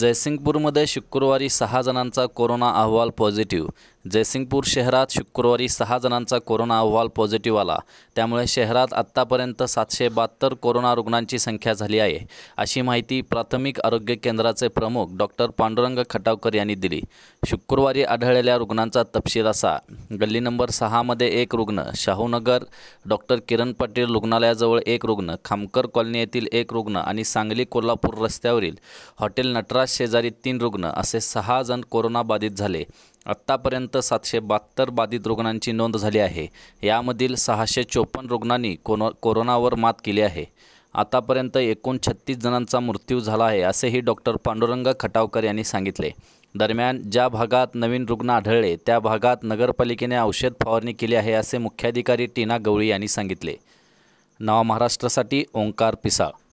जयसिंगपूरमध्ये शुक्रवारी सहा जणांचा कोरोना अहवाल पॉझिटिव्ह जयसिंगपूर शहरात शुक्रवारी सहा जणांचा कोरोना अहवाल पॉझिटिव्ह आला त्यामुळे शहरात आत्तापर्यंत सातशे बहात्तर कोरोना रुग्णांची संख्या झाली आहे अशी माहिती प्राथमिक आरोग्य केंद्राचे प्रमुख डॉक्टर पांडुरंग खटावकर यांनी दिली शुक्रवारी आढळलेल्या रुग्णांचा तपशील असा गल्ली नंबर सहामध्ये एक रुग्ण शाहूनगर डॉक्टर किरण पाटील रुग्णालयाजवळ एक रुग्ण खामकर कॉलनी येथील एक रुग्ण आणि सांगली कोल्हापूर रस्त्यावरील हॉटेल नटराज शेजारी तीन रुग्ण असे सहा जण कोरोनाबाधित झाले आत्तापर्यंत सातशे बहात्तर बाधित रुग्णांची नोंद झाली आहे यामधील सहाशे चोपन्न रुग्णांनी कोनो कोरोनावर मात केली आहे आतापर्यंत एकूण छत्तीस जणांचा मृत्यू झाला आहे असेही डॉक्टर पांडुरंग खटावकर यांनी सांगितले दरम्यान ज्या भागात नवीन रुग्ण आढळले त्या भागात नगरपालिकेने औषध फवारणी केली आहे असे मुख्याधिकारी टीना गवळी यांनी सांगितले नवा महाराष्ट्रासाठी ओंकार पिसाळ